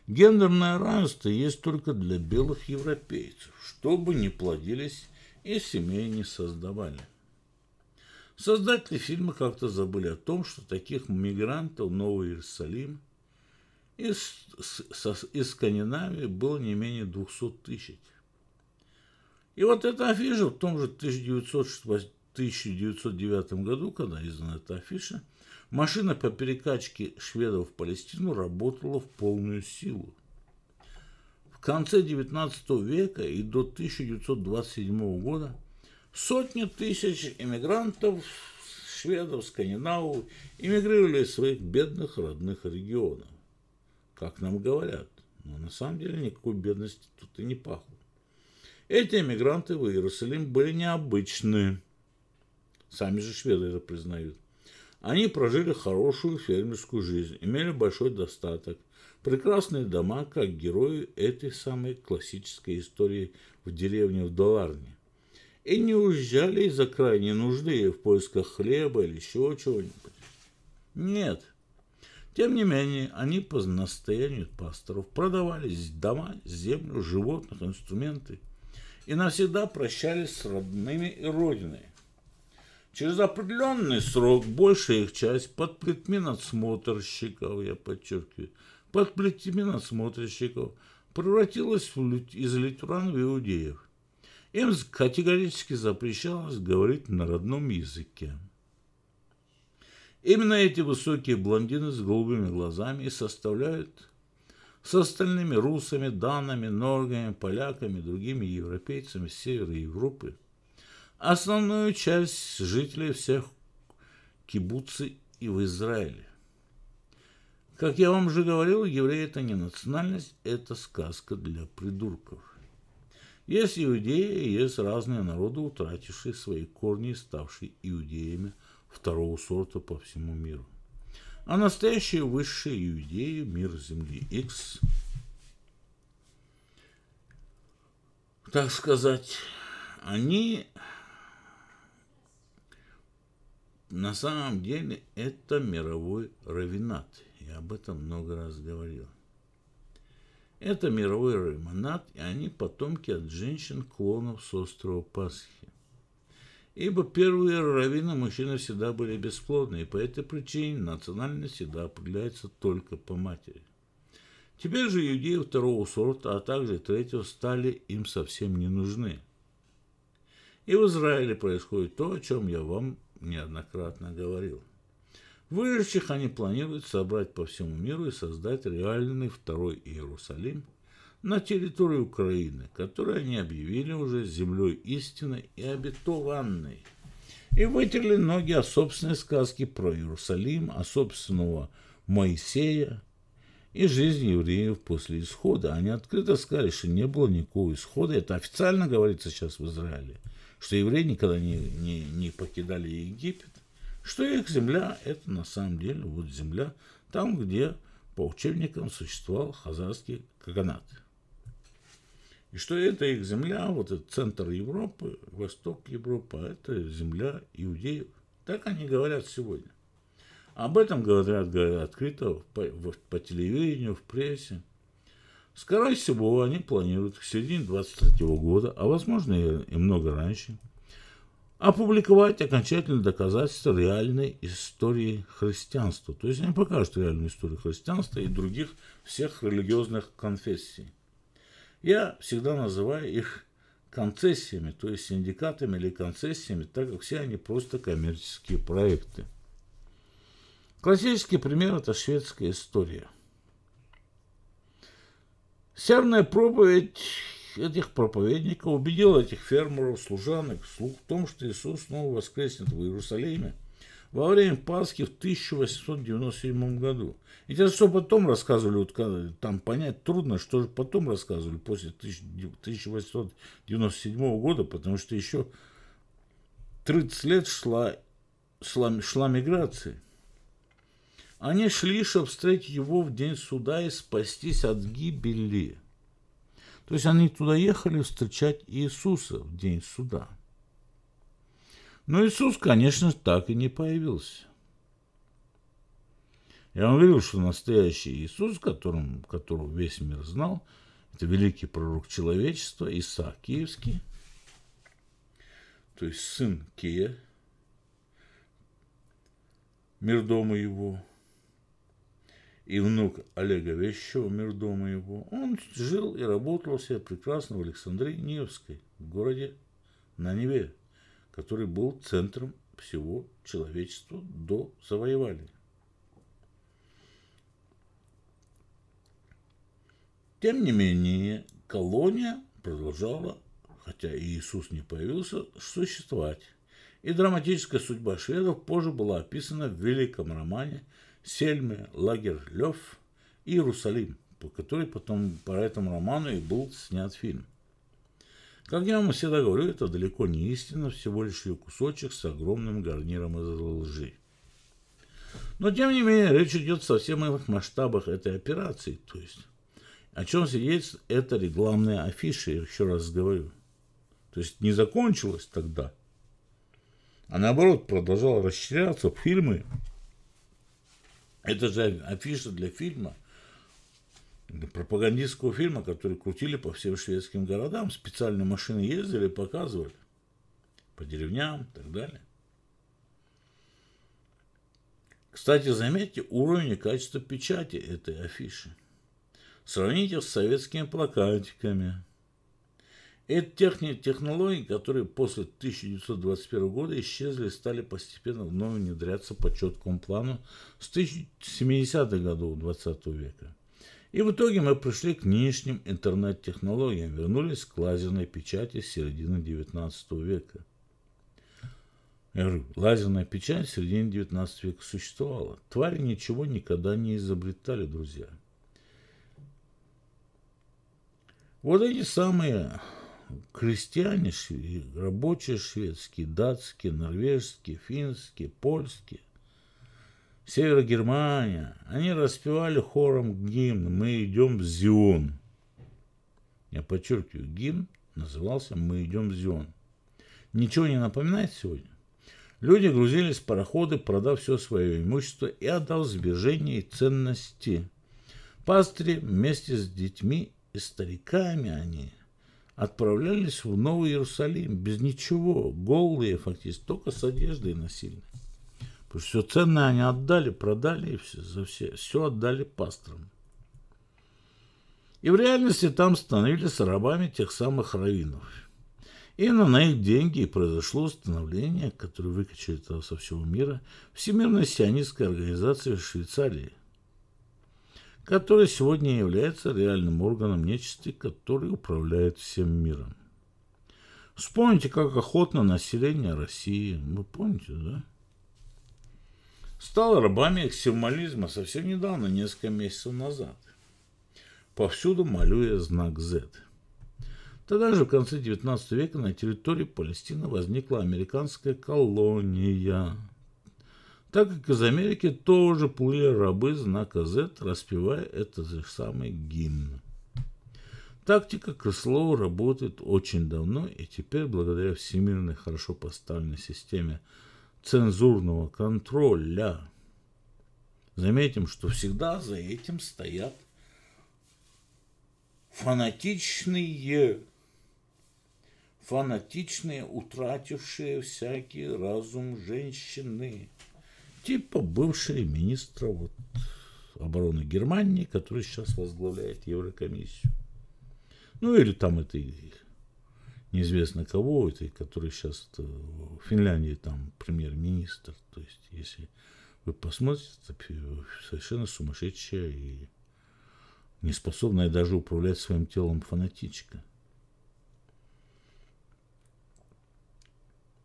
Гендерное равенство есть только для белых европейцев, чтобы не плодились и семей не создавали. Создатели фильма как-то забыли о том, что таких мигрантов в Новый Иерусалим из, со, Скандинавии было не менее 200 тысяч. И вот эта афиша в том же 1909 году, когда издана эта афиша, машина по перекачке шведов в Палестину работала в полную силу. В конце 19 века и до 1927 года – Сотни тысяч иммигрантов, шведов, скандинавов, иммигрировали из своих бедных родных регионов. Как нам говорят, но на самом деле никакой бедности тут и не пахло. Эти иммигранты в Иерусалим были необычные. Сами же шведы это признают. Они прожили хорошую фермерскую жизнь, имели большой достаток, прекрасные дома, как герои этой самой классической истории в деревне в Доларне и не уезжали из-за крайней нужды в поисках хлеба или еще чего-нибудь. Нет. Тем не менее, они по настоянию пасторов продавали дома, землю, животных, инструменты и навсегда прощались с родными и родиной. Через определенный срок большая их часть под плетьми надсмотрщиков, я подчеркиваю, под плетьми надсмотрщиков превратилась в, из литуран в иудеев. Им категорически запрещалось говорить на родном языке. Именно эти высокие блондины с голубыми глазами и составляют с остальными русами, данами, норгами, поляками, другими европейцами севера Европы основную часть жителей всех кибуцы и в Израиле. Как я вам уже говорил, евреи – это не национальность, это сказка для придурков. Есть иудеи, есть разные народы, утратившие свои корни и ставшие иудеями второго сорта по всему миру. А настоящие высшие иудеи мир Земли X, так сказать, они на самом деле это мировой равенат. Я об этом много раз говорил. Это мировой романат, и они потомки от женщин-клонов с острова Пасхи. Ибо первые раввины мужчины всегда были бесплодны, и по этой причине национальность всегда определяется только по матери. Теперь же иудеи второго сорта, а также третьего, стали им совсем не нужны. И в Израиле происходит то, о чем я вам неоднократно говорил. Выживших они планируют собрать по всему миру и создать реальный второй Иерусалим на территории Украины, которую они объявили уже землей истины и обетованной. И вытерли ноги о собственной сказке про Иерусалим, о собственного Моисея и жизни евреев после исхода. Они открыто сказали, что не было никакого исхода. Это официально говорится сейчас в Израиле, что евреи никогда не, не, не покидали Египет что их земля – это на самом деле вот земля, там, где по учебникам существовал хазарский каганат. И что это их земля, вот этот центр Европы, восток Европы, а это земля иудеев. Так они говорят сегодня. Об этом говорят, говорят открыто по, по телевидению, в прессе. Скорее всего, они планируют к середине 23 года, а возможно и, и много раньше – опубликовать окончательные доказательства реальной истории христианства. То есть они покажут реальную историю христианства и других всех религиозных конфессий. Я всегда называю их концессиями, то есть синдикатами или концессиями, так как все они просто коммерческие проекты. Классический пример – это шведская история. Северная проповедь этих проповедников убедил этих фермеров, служанок, слуг в том, что Иисус снова воскреснет в Иерусалиме во время Пасхи в 1897 году. И те что потом рассказывали, вот, там понять трудно, что же потом рассказывали после 1897 года, потому что еще 30 лет шла, шла, шла миграция. Они шли, чтобы встретить его в день суда и спастись от гибели. То есть они туда ехали встречать Иисуса в день суда. Но Иисус, конечно, так и не появился. Я вам говорил, что настоящий Иисус, которым, которого весь мир знал, это великий пророк человечества, Иса Киевский, то есть сын Кия, мир дома его, и внук Олега Вещева, умер дома его, он жил и работал все прекрасно в Александрии Невской, в городе на Неве, который был центром всего человечества до завоевания. Тем не менее, колония продолжала, хотя и Иисус не появился, существовать. И драматическая судьба шведов позже была описана в великом романе Сельме, лагерь Лев, и Иерусалим, по которой потом по этому роману и был снят фильм. Как я вам всегда говорю, это далеко не истина, всего лишь ее кусочек с огромным гарниром из лжи. Но, тем не менее, речь идет совсем о масштабах этой операции, то есть о чем свидетельствует это рекламная афиша, я еще раз говорю. То есть не закончилась тогда, а наоборот продолжала расширяться в фильмы, это же афиша для фильма, пропагандистского фильма, который крутили по всем шведским городам. Специальные машины ездили, показывали по деревням и так далее. Кстати, заметьте уровень и качество печати этой афиши. Сравните с советскими плакатиками – это техники, технологии, которые после 1921 года исчезли и стали постепенно вновь внедряться по четкому плану с 1970 х годов 20 века. И в итоге мы пришли к нынешним интернет-технологиям, вернулись к лазерной печати середины 19 века. Я говорю, лазерная печать середины 19 века существовала. Твари ничего никогда не изобретали, друзья. Вот эти самые крестьяне, рабочие шведские, датские, норвежские, финские, польские, Северо-Германия, они распевали хором гимн «Мы идем в Зион». Я подчеркиваю, гимн назывался «Мы идем в Зион». Ничего не напоминает сегодня? Люди грузились в пароходы, продав все свое имущество и отдав сбережения и ценности. Пастыри вместе с детьми и стариками они – отправлялись в Новый Иерусалим без ничего, голые фактически, только с одеждой носили, Потому что все ценное они отдали, продали, и все, за все, все отдали пасторам. И в реальности там становились рабами тех самых раввинов. Именно на их деньги и произошло становление, которое выкачали со всего мира, Всемирной сионистской организации в Швейцарии, которая сегодня является реальным органом нечисти, который управляет всем миром. Вспомните, как охотно население России, вы помните, да? Стало рабами экстремализма совсем недавно, несколько месяцев назад. Повсюду малюя знак Z. Тогда же в конце 19 века на территории Палестины возникла американская колония – так как из Америки тоже плыли рабы знака Z, распевая этот же самый гимн. Тактика Крыслова работает очень давно, и теперь, благодаря всемирной хорошо поставленной системе цензурного контроля, заметим, что всегда за этим стоят фанатичные, фанатичные, утратившие всякий разум женщины – типа бывшие министра вот, обороны Германии, который сейчас возглавляет Еврокомиссию. Ну или там это неизвестно кого, это, который сейчас э, в Финляндии там премьер-министр. То есть, если вы посмотрите, это совершенно сумасшедшая и неспособная даже управлять своим телом фанатичка.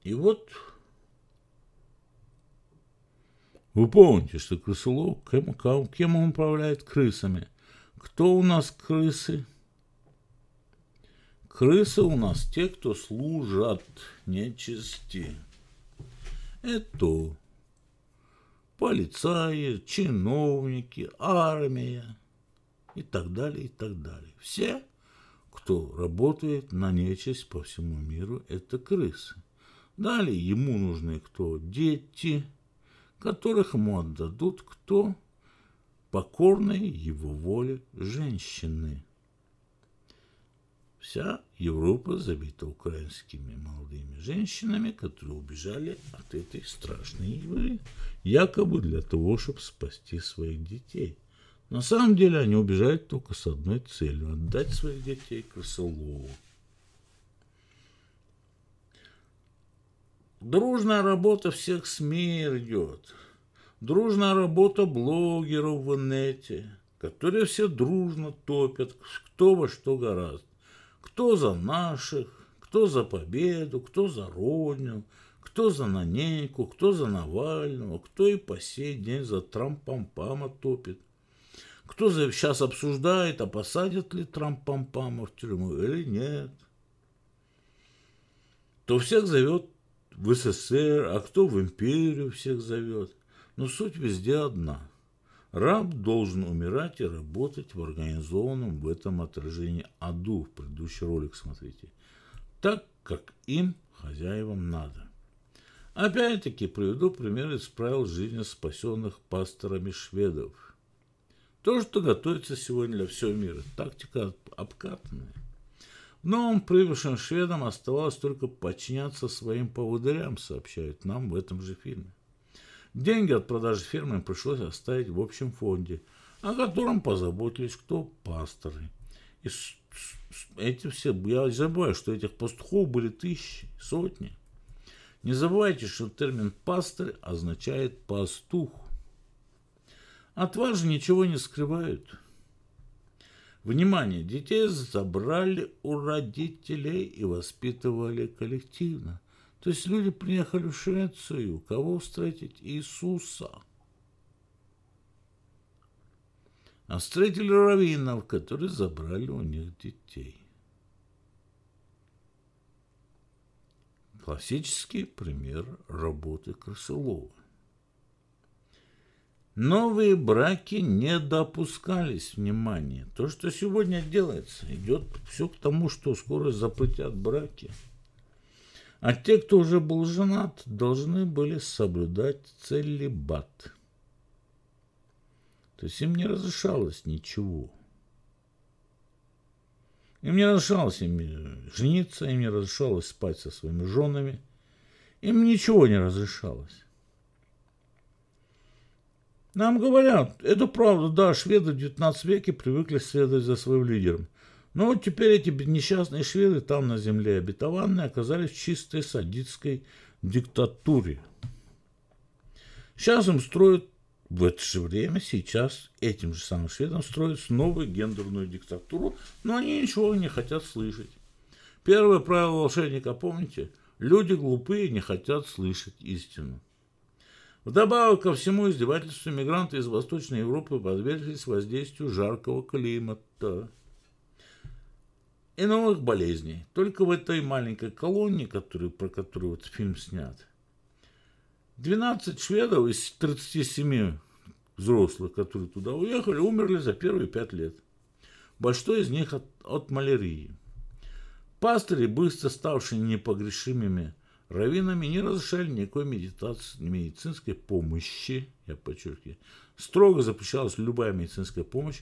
И вот вы помните, что крысолов, кем, кем он управляет крысами? Кто у нас крысы? Крысы у нас те, кто служат нечисти. Это полицаи, чиновники, армия и так далее, и так далее. Все, кто работает на нечисть по всему миру, это крысы. Далее ему нужны кто? Дети, которых ему отдадут кто? Покорные его воле женщины. Вся Европа забита украинскими молодыми женщинами, которые убежали от этой страшной игры, якобы для того, чтобы спасти своих детей. На самом деле они убежали только с одной целью – отдать своих детей крысолову. Дружная работа всех СМИ идет. Дружная работа блогеров в инете, которые все дружно топят, кто во что горазд, Кто за наших, кто за победу, кто за родню, кто за Нанейку, кто за Навального, кто и по сей день за Трампом пама топит. Кто за... сейчас обсуждает, а посадят ли Трампом пама в тюрьму или нет. То всех зовет в СССР, а кто в империю всех зовет. Но суть везде одна. Раб должен умирать и работать в организованном в этом отражении аду. В предыдущий ролик смотрите. Так, как им, хозяевам, надо. Опять-таки приведу пример из правил жизни спасенных пасторами шведов. То, что готовится сегодня для всего мира, тактика обкатанная. Новым прибывшим шведам оставалось только подчиняться своим поводырям, сообщают нам в этом же фильме. Деньги от продажи фермы пришлось оставить в общем фонде, о котором позаботились кто? Пасторы. И эти все, я забываю, что этих пастухов были тысячи, сотни. Не забывайте, что термин пастор означает «пастух». Отважи ничего не скрывают – Внимание, детей забрали у родителей и воспитывали коллективно. То есть люди приехали в Швецию, кого встретить? Иисуса. А встретили раввинов, которые забрали у них детей. Классический пример работы Крысылова. Новые браки не допускались внимания. То, что сегодня делается, идет все к тому, что скоро запретят браки. А те, кто уже был женат, должны были соблюдать целебат. То есть им не разрешалось ничего. Им не разрешалось им э, жениться, им не разрешалось спать со своими женами. Им ничего не разрешалось. Нам говорят, это правда, да, шведы в 19 веке привыкли следовать за своим лидером. Но вот теперь эти несчастные шведы там на земле обетованные оказались в чистой садистской диктатуре. Сейчас им строят, в это же время, сейчас этим же самым шведам строят новую гендерную диктатуру, но они ничего не хотят слышать. Первое правило волшебника, помните? Люди глупые не хотят слышать истину. Вдобавок ко всему издевательству мигранты из Восточной Европы подверглись воздействию жаркого климата и новых болезней. Только в этой маленькой колонии, которую, про которую вот фильм снят, 12 шведов из 37 взрослых, которые туда уехали, умерли за первые 5 лет. Большой из них от, от малярии. Пастыри, быстро ставшие непогрешимыми раввинами не разрешали никакой медитации, медицинской помощи, я подчеркиваю. Строго запрещалась любая медицинская помощь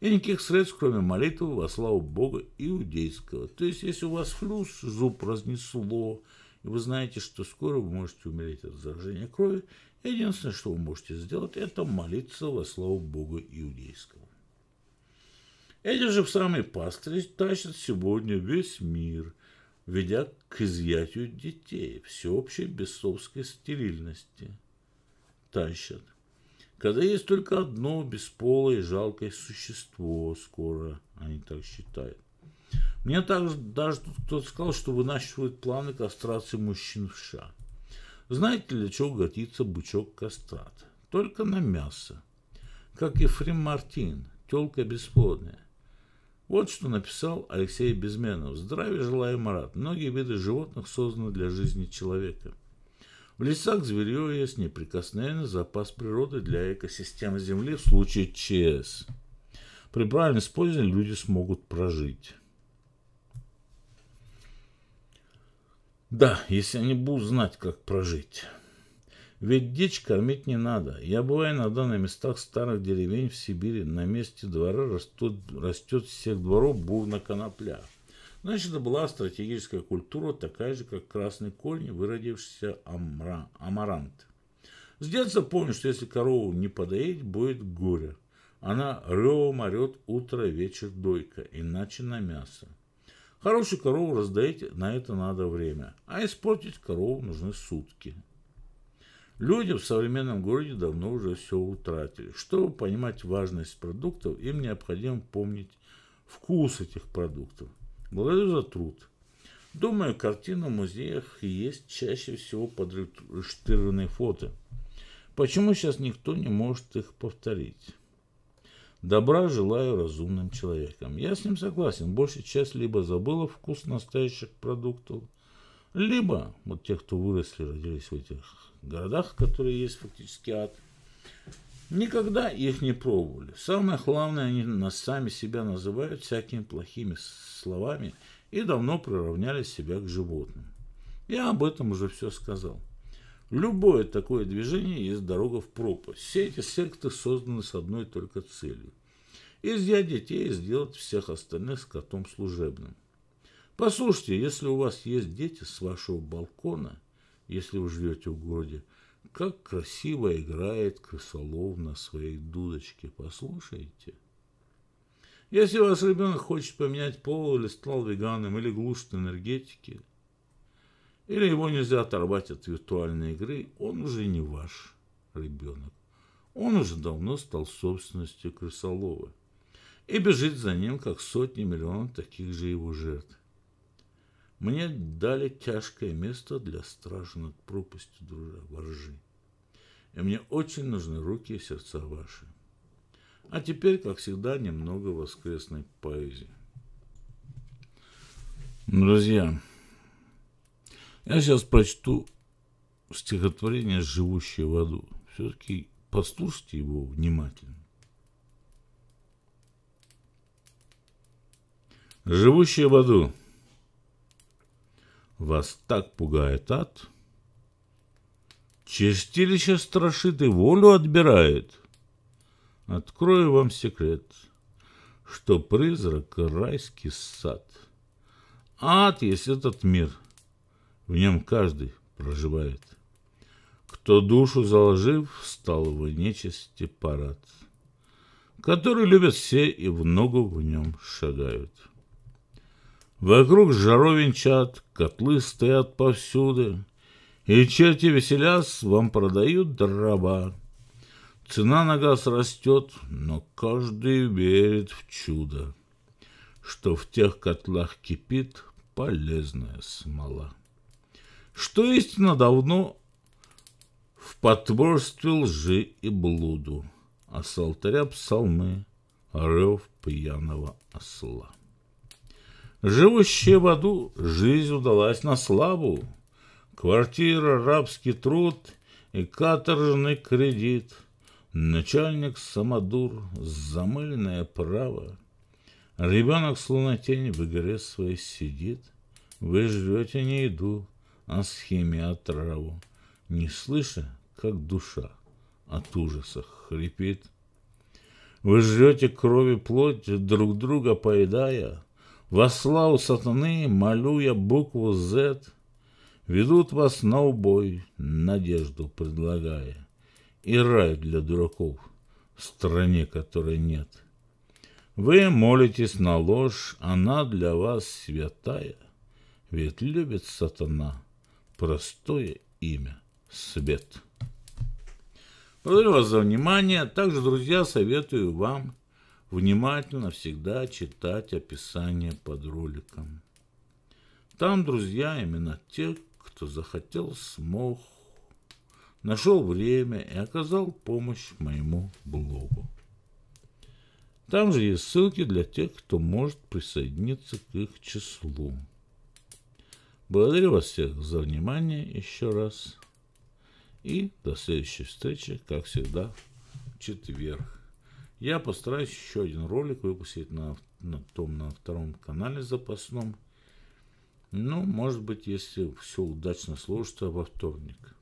и никаких средств, кроме молитвы во славу Бога иудейского. То есть, если у вас флюс, зуб разнесло, и вы знаете, что скоро вы можете умереть от заражения крови, единственное, что вы можете сделать, это молиться во славу Бога иудейского. Эти же самые пастыри тащат сегодня весь мир – ведя к изъятию детей всеобщей бесовской стерильности. Тащат. Когда есть только одно бесполое и жалкое существо, скоро они так считают. Мне также даже кто-то сказал, что вынашивают планы кастрации мужчин в США. Знаете, для чего годится бычок кастрат? Только на мясо. Как и Фрим Мартин, телка бесплодная. Вот что написал Алексей Безменов. «Здравия желаю, Марат. Многие виды животных созданы для жизни человека. В лесах зверье есть неприкосновенный запас природы для экосистемы Земли в случае ЧС. При правильном использовании люди смогут прожить». Да, если они будут знать, как прожить. Ведь дичь кормить не надо. Я бываю иногда на местах старых деревень в Сибири. На месте двора растут, растет всех дворов бурна конопля. Значит, это была стратегическая культура, такая же, как красный корень, выродившийся амра, амарант. С детства помню, что если корову не подоить, будет горе. Она ревом орет утро, вечер, дойка, иначе на мясо. Хорошую корову раздоить на это надо время, а испортить корову нужны сутки. Люди в современном городе давно уже все утратили. Чтобы понимать важность продуктов, им необходимо помнить вкус этих продуктов. Благодарю за труд. Думаю, картины в музеях есть чаще всего подрештырованные фото. Почему сейчас никто не может их повторить? Добра желаю разумным человекам. Я с ним согласен. Большая часть либо забыла вкус настоящих продуктов, либо вот те, кто выросли, родились в этих городах, которые есть фактически ад, никогда их не пробовали. Самое главное, они на сами себя называют всякими плохими словами и давно приравняли себя к животным. Я об этом уже все сказал. Любое такое движение есть дорога в пропасть. Все эти секты созданы с одной только целью. Изъять детей и сделать всех остальных скотом служебным. Послушайте, если у вас есть дети с вашего балкона – если вы живете в городе, как красиво играет крысолов на своей дудочке. Послушайте. Если у вас ребенок хочет поменять пол или стал веганом, или глушит энергетики, или его нельзя оторвать от виртуальной игры, он уже не ваш ребенок. Он уже давно стал собственностью крысолова и бежит за ним, как сотни миллионов таких же его жертв. Мне дали тяжкое место для стражи над пропастью, дружа, воржи. И мне очень нужны руки и сердца ваши. А теперь, как всегда, немного воскресной поэзии. Друзья, я сейчас прочту стихотворение «Живущее в аду». Все-таки послушайте его внимательно. «Живущее в аду» Вас так пугает ад. Чистилище страшит и волю отбирает. Открою вам секрет, что призрак — райский сад. Ад есть этот мир, в нем каждый проживает. Кто душу заложив, стал в нечисти парад, Который любят все и в ногу в нем шагают. Вокруг жаровенчат, котлы стоят повсюду, И черти веселясь вам продают дрова. Цена на газ растет, но каждый верит в чудо, Что в тех котлах кипит полезная смола. Что истинно давно в потворстве лжи и блуду, А с алтаря псалмы рев пьяного осла. Живущие в аду, жизнь удалась на славу. Квартира, рабский труд и каторжный кредит. Начальник самодур, замыленное право. Ребенок словно тень в игре своей сидит. Вы жрете не еду, а схеме отраву, Не слыша, как душа от ужаса хрипит. Вы жрете крови плоть, друг друга поедая, во славу сатаны, молюя букву «З», Ведут вас на убой, надежду предлагая, И рай для дураков в стране, которой нет. Вы молитесь на ложь, она для вас святая, Ведь любит сатана простое имя — свет. Благодарю вас за внимание. Также, друзья, советую вам Внимательно всегда читать описание под роликом. Там, друзья, именно те, кто захотел, смог, нашел время и оказал помощь моему блогу. Там же есть ссылки для тех, кто может присоединиться к их числу. Благодарю вас всех за внимание еще раз. И до следующей встречи, как всегда, в четверг. Я постараюсь еще один ролик выпустить на, на том, на втором канале запасном. Ну, может быть, если все удачно сложится во вторник.